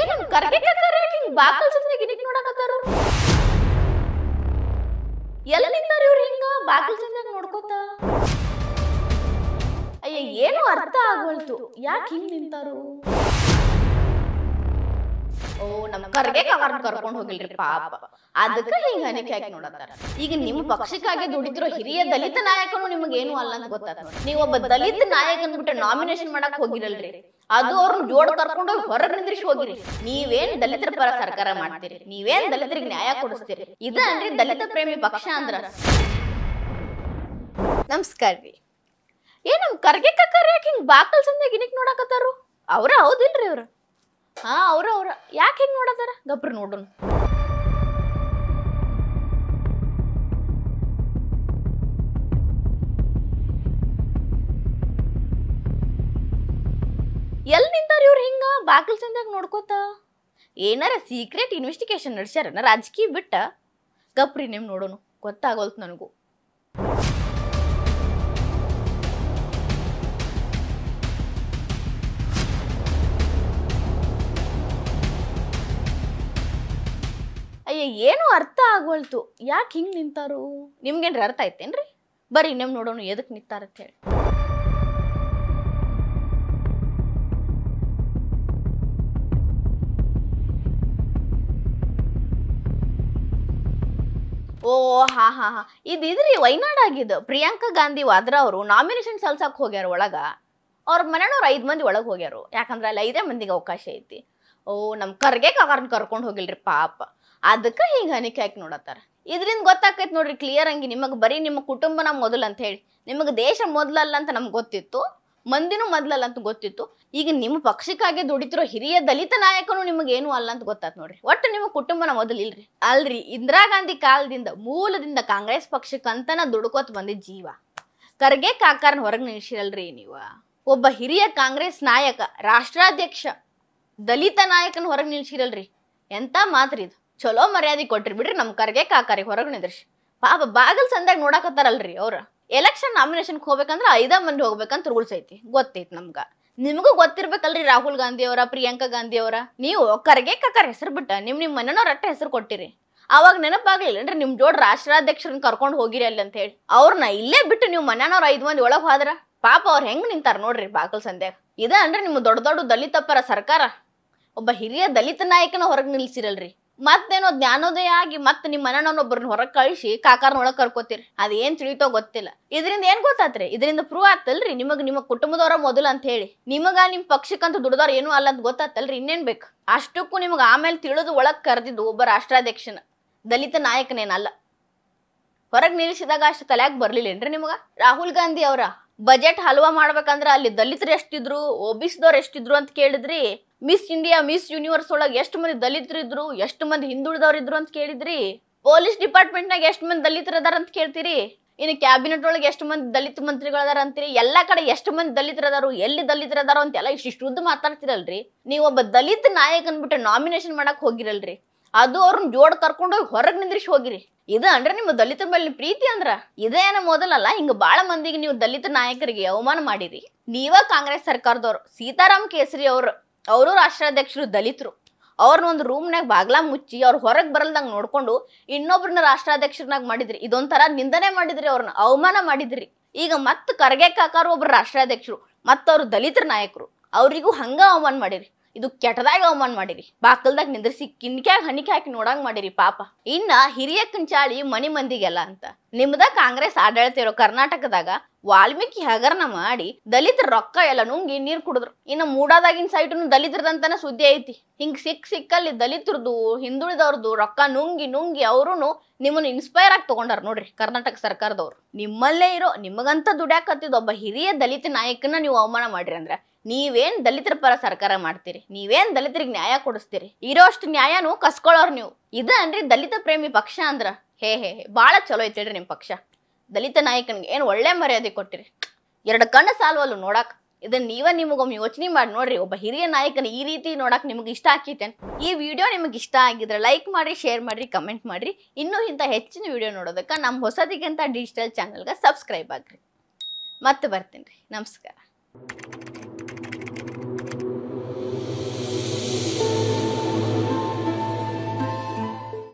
ಏನು ನಮ್ ಕರ್ಗೆ ಕಕ್ಕರ ಹಿಂಗ್ ಬಾಕಲ್ ಜೊತೆಗೆ ಗಿನಿಕ್ ನೋಡಕತ್ತಾರ ಎಲ್ಲ ನಿಂತಾರ ಇವ್ರು ಹಿಂಗ ಬಾಕಲ್ ಜೊತೆಗೆ ನೋಡ್ಕೋತ ಅಯ್ಯ ಏನು ಅರ್ಥ ಆಗೋಲ್ತು ಯಾಕೆ ಹಿಂಗ್ ನಿಂತಾರು ಓ ಕರ್ಗೆ ಕವರ್ ಹೋಗಿಲ್ರಿ ಪಾಪ ಅದಕ್ಕೆ ಹಿಂಗ ಈಗ ನಿಮ್ಮ ಪಕ್ಷಕ್ಕಾಗಿ ದುಡಿದಿರೋ ಹಿರಿಯ ದಲಿತ ನಾಯಕನು ನಿಮಗೆ ಏನು ಅಲ್ಲ ಅಂತ ಗೊತ್ತಾಗ್ತದೆ ನೀವು ಒಬ್ಬ ದಲಿತ ನಾಯಕ ಅಂದ್ಬಿಟ್ಟು ನಾಮಿನೇಷನ್ ಮಾಡಕ್ ಹೋಗಿರಲ್ರಿ ಅದು ಅವ್ರನ್ನ ಜೋಡ್ ಕರ್ಕೊಂಡು ಹೊರಗ್ ನಿಂದ್ರಿಸಿ ಹೋಗಿರಿ ನೀವೇನ್ ದಲಿತರ ಪರ ಸರ್ಕಾರ ಮಾಡ್ತೀರಿ ನೀವೇನ್ ದಲಿತರಿಗೆ ನ್ಯಾಯ ಕೊಡಿಸ್ತೀರಿ ಇದನ್ರಿ ದಲಿತ ಪ್ರೇಮಿ ಪಕ್ಷ ಅಂದ್ರ ನಮಸ್ಕಾರ ರೀ ಏ ನಮ್ ಕರ್ಗೆ ಕಕ್ಕರ್ ಯಾಕೆ ಬಾಕಲ್ ಸಂದಾಗ ಇನಿಕ್ ನೋಡಕತ್ತಾರು ಅವ್ರ ಹೌದಿಲ್ರಿ ಅವ್ರ ಹಾ ಅವ್ರ ಅವ್ರ ಯಾಕೆ ಹಿಂಗ್ ನೋಡತಾರ ಗಬ್ರ ನೋಡೋಣ ಎಲ್ ನಿಂತಾರ ಇವ್ರು ಹಿಂಗ ಬಾಗಿಲು ಚಂದಾಗ ನೋಡ್ಕೋತ ಏನಾರ ಸೀಕ್ರೆಟ್ ಇನ್ವೆಸ್ಟಿಗೇಷನ್ ನಡೆಸ್ಯಾರ ರಾಜಕೀಯ ಬಿಟ್ಟ ಗಪ್ರಿ ನಿಮ್ ನೋಡೋಣ ಗೊತ್ತಾಗೋಲ್ತು ನನಗೂ ಅಯ್ಯ ಏನು ಅರ್ಥ ಆಗೋಲ್ತು ಯಾಕೆ ಹಿಂಗೆ ನಿಂತಾರು ನಿಮ್ಗೇನ್ರಿ ಅರ್ಥ ಆಯ್ತೇನ್ರಿ ಬರೀ ನಿಮ್ ನೋಡೋಣ ಎದಕ್ಕೆ ಅಂತ ಹೇಳಿ ಓ ಹಾ ಹಾ ಹಾ ಇದು ಇದ್ರಿ ವೈನಾಡ್ ಆಗಿದ್ದು ಪ್ರಿಯಾಂಕಾ ಗಾಂಧಿ ವಾದ್ರಾ ಅವರು ನಾಮಿನೇಷನ್ ಸಲ್ಸಕ್ಕೆ ಹೋಗ್ಯಾರ ಒಳಗ ಅವ್ರ ಮನೆಯವ್ರು ಐದು ಮಂದಿ ಒಳಗೆ ಹೋಗ್ಯಾರು ಯಾಕಂದ್ರೆ ಅಲ್ಲಿ ಐದೇ ಮಂದಿಗೆ ಅವಕಾಶ ಐತಿ ಓ ನಮ್ಮ ಕರ್ಗೆ ಕಾರನ್ನ ಕರ್ಕೊಂಡು ಹೋಗಿಲ್ರಿ ಪಾಪ ಅದಕ್ಕೆ ಹಿಂಗೆ ಹನಿಕೆ ಹಾಕಿ ನೋಡತ್ತಾರ ಇದರಿಂದ ಗೊತ್ತಾಕೈತಿ ನೋಡ್ರಿ ಕ್ಲಿಯರ್ ಹಂಗೆ ನಿಮಗೆ ಬರೀ ನಿಮ್ಮ ಕುಟುಂಬನ ಮೊದಲು ಅಂತ ಹೇಳಿ ನಿಮಗೆ ದೇಶ ಮೊದಲಲ್ಲ ಅಂತ ನಮ್ಗೆ ಗೊತ್ತಿತ್ತು ಮಂದಿನೂ ಮೊದಲಲ್ಲ ಅಂತ ಗೊತ್ತಿತ್ತು ಈಗ ನಿಮ್ಮ ಪಕ್ಷಕ್ಕಾಗಿ ದುಡಿತಿರೋ ಹಿರಿಯ ದಲಿತ ನಾಯಕನು ನಿಮಗೇನು ಅಲ್ಲ ಅಂತ ಗೊತ್ತಾತ್ ನೋಡ್ರಿ ಒಟ್ಟು ನಿಮ್ಮ ಕುಟುಂಬನ ಇಲ್ರಿ ಅಲ್ರಿ ಇಂದಿರಾ ಗಾಂಧಿ ಕಾಲದಿಂದ ಮೂಲದಿಂದ ಕಾಂಗ್ರೆಸ್ ಪಕ್ಷಕ್ಕಂತನ ದುಡುಕೋತ್ ಬಂದಿದ್ದ ಜೀವ ಕರ್ಗೆ ಕಾಕಾರನ ಹೊರಗೆ ನಿಲ್ಸಿರಲ್ರಿ ನೀವು ಒಬ್ಬ ಹಿರಿಯ ಕಾಂಗ್ರೆಸ್ ನಾಯಕ ರಾಷ್ಟ್ರಾಧ್ಯಕ್ಷ ದಲಿತ ನಾಯಕನ ಹೊರಗೆ ನಿಲ್ಸಿರಲ್ರಿ ಎಂತ ಮಾತ್ರ ಇದು ಚಲೋ ಮರ್ಯಾದೆ ಕೊಟ್ಟಿರಿ ಬಿಡ್ರಿ ನಮ್ಮ ಕರ್ಗೆ ಕಾಕಾರಿ ಹೊರಗೆ ನಿದ್ರಿ ಪಾಪ ಬಾಗಲ್ ಸಂದಾಗ ನೋಡಕತ್ತಾರಲ್ರಿ ಅವ್ರ ಎಲೆಕ್ಷನ್ ನಾಮಿನೇಷನ್ಗೆ ಹೋಗ್ಬೇಕಂದ್ರೆ ಐದ ಮಂದಿ ಹೋಗ್ಬೇಕಂತ ರೂಲ್ಸ್ ಐತಿ ಗೊತ್ತೈತಿ ನಮ್ಗೆ ನಿಮಗೂ ಗೊತ್ತಿರ್ಬೇಕಲ್ರಿ ರಾಹುಲ್ ಗಾಂಧಿ ಅವರ ಪ್ರಿಯಾಂಕಾ ಗಾಂಧಿ ಅವರ ನೀವು ಕರ್ಗೆ ಕಾಕರ್ ಹೆಸರು ಬಿಟ್ಟ ನಿಮ್ ನಿಮ್ಮ ಮನೆಯವ್ರ ಅಟ್ಟ ಹೆಸರು ಕೊಟ್ಟಿರಿ ಅವಾಗ ನೆನಪಾಗ್ಲಿಲ್ಲ ಅಂದ್ರೆ ನಿಮ್ ಜೋಡ್ ರಾಷ್ಟ್ರಾಧ್ಯಕ್ಷರನ್ನ ಕರ್ಕೊಂಡು ಹೋಗಿರಿ ಅಲ್ಲಿ ಅಂತ ಹೇಳಿ ಅವ್ರನ್ನ ಇಲ್ಲೇ ಬಿಟ್ಟು ನೀವು ಮನೆಯವ್ರ ಐದು ಮಂದಿ ಒಳಗೆ ಹೋದ್ರ ಪಾಪ ಅವ್ರು ಹೆಂಗ್ ನಿಂತಾರ ನೋಡ್ರಿ ಬಾಗಲ್ ಸಂದ್ಯಾಗ ಇದ ಅಂದ್ರೆ ನಿಮ್ಮ ದೊಡ್ಡ ದೊಡ್ಡ ದಲಿತಪ್ಪರ ಸರ್ಕಾರ ಒಬ್ಬ ಹಿರಿಯ ದಲಿತ ನಾಯಕನ ಹೊರಗೆ ನಿಲ್ಸಿರಲ್ರಿ ಮತ್ತೇನೋ ಜ್ಞಾನೋದಯ ಆಗಿ ಮತ್ತೆ ನಿಮ್ಮ ಮನನೊಬ್ಬರನ್ನ ಹೊರಗೆ ಕಳಿಸಿ ಕಾಕಾರನೊಳಗೆ ಕರ್ಕೋತೀರಿ ಅದೇನ್ ತಿಳಿತೋ ಗೊತ್ತಿಲ್ಲ ಇದರಿಂದ ಏನ್ ಗೊತ್ತಾತ್ರಿ ಇದರಿಂದ ಪ್ರೂವ್ ಆತಲ್ರಿ ನಿಮಗ್ ನಿಮ್ಮ ಕುಟುಂಬದವರ ಮೊದಲು ಅಂತ ಹೇಳಿ ನಿಮಗ ನಿಮ್ ಪಕ್ಷಕ್ಕಂತ ದುಡ್ದವ್ರ ಏನು ಅಲ್ಲ ಅಂತ ಗೊತ್ತಾತಲ್ರಿ ಇನ್ನೇನ್ ಬೇಕು ಅಷ್ಟಕ್ಕೂ ನಿಮ್ಗೆ ಆಮೇಲೆ ತಿಳಿದು ಒಳಗ್ ಕರೆದಿದ್ದು ಒಬ್ಬ ರಾಷ್ಟ್ರಾಧ್ಯಕ್ಷನ ದಲಿತ ನಾಯಕನೇನಲ್ಲ ಹೊರಗೆ ನಿಲ್ಲಿಸಿದಾಗ ಅಷ್ಟು ಬರಲಿಲ್ಲ ಏನ್ರಿ ನಿಮಗ ರಾಹುಲ್ ಗಾಂಧಿ ಅವರ ಬಜೆಟ್ ಹಲ್ವಾ ಮಾಡ್ಬೇಕಂದ್ರ ಅಲ್ಲಿ ದಲಿತರು ಎಷ್ಟಿದ್ರು ಒಬಿಸಿದವ್ರು ಎಷ್ಟಿದ್ರು ಅಂತ ಕೇಳಿದ್ರಿ ಮಿಸ್ ಇಂಡಿಯಾ ಮಿಸ್ ಯೂನಿವರ್ಸ್ ಒಳಗೆ ಎಷ್ಟು ಮಂದಿ ದಲಿತರಿದ್ರು ಎಷ್ಟು ಮಂದಿ ಇದ್ರು ಅಂತ ಕೇಳಿದ್ರಿ ಪೊಲೀಸ್ ನಾಗ ಎಷ್ಟು ಮಂದಿ ದಲಿತರು ಅದಾರ ಅಂತ ಕೇಳ್ತೀರಿ ಇನ್ನು ಕ್ಯಾಬಿನೆಟ್ ಒಳಗೆ ಎಷ್ಟು ಮಂದಿ ದಲಿತ ಮಂತ್ರಿಗಳದಾರ ಅಂತೀರಿ ಎಲ್ಲ ಕಡೆ ಎಷ್ಟು ಮಂದಿ ದಲಿತರದಾರು ಎಲ್ಲಿ ದಲಿತರದಾರೋ ಅಂತೆಲ್ಲ ಇಷ್ಟು ಉದ್ದ ಮಾತಾಡ್ತಿರಲ್ರಿ ನೀವು ಒಬ್ಬ ದಲಿತ ನಾಯಕ ಅಂದ್ಬಿಟ್ಟು ನಾಮಿನೇಷನ್ ಮಾಡಕ್ ಹೋಗಿರಲ್ರಿ ಅದು ಅವ್ರನ್ನ ಜೋಡ್ ಹೋಗಿ ಹೊರಗೆ ನಿಂದ್ರಿಸಿ ಹೋಗಿರಿ ಇದು ಅಂದ್ರೆ ನಿಮ್ಮ ದಲಿತ ಮೇಲೆ ಪ್ರೀತಿ ಅಂದ್ರ ಇದೇನ ಮೊದಲಲ್ಲ ಹಿಂಗ ಬಾಳ ಮಂದಿಗೆ ನೀವು ದಲಿತ ನಾಯಕರಿಗೆ ಅವಮಾನ ಮಾಡಿರಿ ನೀವ ಕಾಂಗ್ರೆಸ್ ಸರ್ಕಾರದವ್ರು ಸೀತಾರಾಮ್ ಕೇಸರಿ ಅವರು ಅವರು ರಾಷ್ಟ್ರಾಧ್ಯಕ್ಷರು ದಲಿತರು ಅವ್ರನ್ನ ಒಂದು ರೂಮ್ನಾಗ ಬಾಗ್ಲ ಮುಚ್ಚಿ ಅವ್ರು ಹೊರಗೆ ಬರಲ್ದಂಗೆ ನೋಡ್ಕೊಂಡು ಇನ್ನೊಬ್ರನ್ನ ರಾಷ್ಟ್ರಾಧ್ಯಕ್ಷರನ್ನಾಗಿ ಮಾಡಿದ್ರಿ ಇದೊಂಥರ ನಿಂದನೆ ಮಾಡಿದ್ರಿ ಅವ್ರನ್ನ ಅವಮಾನ ಮಾಡಿದ್ರಿ ಈಗ ಮತ್ತೆ ಕರ್ಗೆ ಕಾಕಾರು ಒಬ್ಬರು ರಾಷ್ಟ್ರಾಧ್ಯಕ್ಷರು ಅವರು ದಲಿತರ ನಾಯಕರು ಅವರಿಗೂ ಹಂಗ ಅವಮಾನ ಮಾಡಿರಿ ಇದು ಕೆಟ್ಟದಾಗ ಅವಮಾನ ಮಾಡಿರಿ ಬಾಕಲ್ದಾಗ ನಿಂದ್ರಿಸಿ ಕಿನ್ಕ್ಯಾಗ ಹನಿಕೆ ಹಾಕಿ ನೋಡಂಗ್ ಮಾಡಿರಿ ಪಾಪ ಇನ್ನ ಹಿರಿಯ ಕಂಚಾಳಿ ಮನಿ ಮಂದಿಗೆಲ್ಲ ಅಂತ ನಿಮ್ದ ಕಾಂಗ್ರೆಸ್ ಆಡಳಿತ ಇರೋ ಕರ್ನಾಟಕದಾಗ ವಾಲ್ಮೀಕಿ ಹಗರಣ ಮಾಡಿ ದಲಿತರ ರೊಕ್ಕ ಎಲ್ಲ ನುಂಗಿ ನೀರು ಕುಡಿದ್ರು ಇನ್ನು ಮೂಡಾದಾಗಿನ ಸೈಟ್ನು ದಲಿತರದಂತನ ಸುದ್ದಿ ಐತಿ ಹಿಂಗ್ ಸಿಕ್ ಸಿಕ್ಕಲ್ಲಿ ದಲಿತರದು ಹಿಂದುಳಿದವ್ರದ್ದು ರೊಕ್ಕ ನುಂಗಿ ನುಂಗಿ ಅವ್ರು ನಿಮ್ಮನ್ನು ಇನ್ಸ್ಪೈರ್ ಆಗಿ ತಗೊಂಡಾರ ನೋಡ್ರಿ ಕರ್ನಾಟಕ ಸರ್ಕಾರದವ್ರು ನಿಮ್ಮಲ್ಲೇ ಇರೋ ನಿಮಗಂತ ದುಡ್ಯಾಕತ್ತಿದ್ದ ಒಬ್ಬ ಹಿರಿಯ ದಲಿತ ನಾಯಕನ ನೀವು ಅವಮಾನ ಮಾಡ್ರಿ ಅಂದ್ರೆ ನೀವೇನ್ ದಲಿತರ ಪರ ಸರ್ಕಾರ ಮಾಡ್ತೀರಿ ನೀವೇನ್ ದಲಿತರಿಗೆ ನ್ಯಾಯ ಕೊಡಿಸ್ತೀರಿ ಇರೋ ಅಷ್ಟು ನ್ಯಾಯನೂ ಕಸ್ಕೊಳ್ಳೋರು ನೀವು ಇದನ್ರಿ ದಲಿತ ಪ್ರೇಮಿ ಪಕ್ಷ ಅಂದ್ರ ಹೇ ಹೇ ಬಾಳ ಚಲೋ ಐತಿ ನಿಮ್ ಪಕ್ಷ ದಲಿತ ನಾಯಕನಿಗೆ ಏನು ಒಳ್ಳೆ ಮರ್ಯಾದೆ ಕೊಟ್ಟಿರಿ ಎರಡು ಕಣ್ಣು ಸಾಲ್ವಲ್ಲು ನೋಡಕ್ ಇದನ್ನ ನೀವ ನಿಮಗೊಮ್ಮೆ ಯೋಚನೆ ಮಾಡಿ ನೋಡ್ರಿ ಒಬ್ಬ ಹಿರಿಯ ನಾಯಕನ ಈ ರೀತಿ ನೋಡಕ್ ನಿಮ್ಗೆ ಇಷ್ಟ ಆಕೈತೇನೆ ಈ ವಿಡಿಯೋ ನಿಮ್ಗೆ ಇಷ್ಟ ಆಗಿದ್ರೆ ಲೈಕ್ ಮಾಡಿ ಶೇರ್ ಮಾಡಿರಿ ಕಮೆಂಟ್ ಮಾಡ್ರಿ ಇನ್ನೂ ಇಂಥ ಹೆಚ್ಚಿನ ವಿಡಿಯೋ ನೋಡೋದಕ್ಕೆ ನಮ್ಮ ಹೊಸದಿಗಿಂತ ಡಿಜಿಟಲ್ ಚಾನಲ್ಗೆ ಸಬ್ಸ್ಕ್ರೈಬ್ ಆಗ್ರಿ ಮತ್ತೆ ಬರ್ತೀನಿ ರೀ ನಮಸ್ಕಾರ